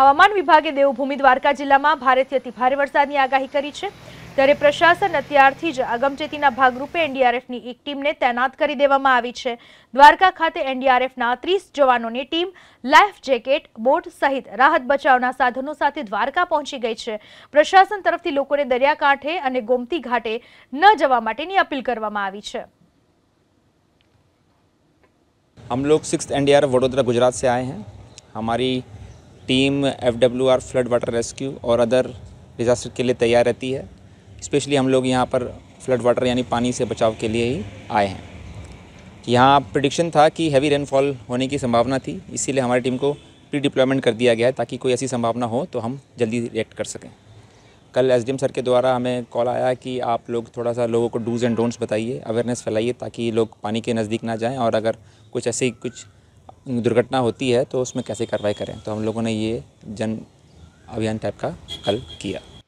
હવામાન વિભાગે દેવ ભૂમિ દ્વારકા જિલ્લામાં ભારેથી ભારે વરસાદની આગાહી કરી છે ત્યારે প্রশাসন અત્યારથી જ આગમચેતીના ભાગરૂપે NDRF ની એક ટીમ ને તૈનાત કરી દેવામાં આવી છે દ્વારકા ખાતે NDRF ના 30 जवानोंની ટીમ લાઈફ જેકેટ બોટ સહિત રાહત બચાવના સાધનો સાથે દ્વારકા પહોંચી ગઈ છે প্রশাসন તરફથી લોકોને دریا કાંઠે અને ગોમતી ઘાટે ન જવા માટેની اپિલ કરવામાં આવી છે હમ લોકો 6th NDRF વડોદરા ગુજરાત સે આયે હમારી team F W R flood water rescue और अदर डिज़ास्टर के लिए तैयार रहती है स्पेशली हम लोग यहाँ पर फ्लड वाटर यानी पानी से बचाव के लिए ही आए हैं यहाँ प्रडिक्शन था कि हैवी रेनफॉल होने की संभावना थी इसीलिए हमारी टीम को प्री डिप्लॉयमेंट कर दिया गया है ताकि कोई ऐसी संभावना हो तो हम जल्दी रिएक्ट कर सकें कल एम सर के द्वारा हमें कॉल आया कि आप लोग थोड़ा सा लोगों को डूज़ एंड डोंट्स बताइए अवेयरनेस फैलाइए ताकि लोग पानी के नज़दीक ना जाएं और अगर कुछ ऐसी कुछ दुर्घटना होती है तो उसमें कैसे कार्रवाई करें तो हम लोगों ने ये जन अभियान टाइप का कल किया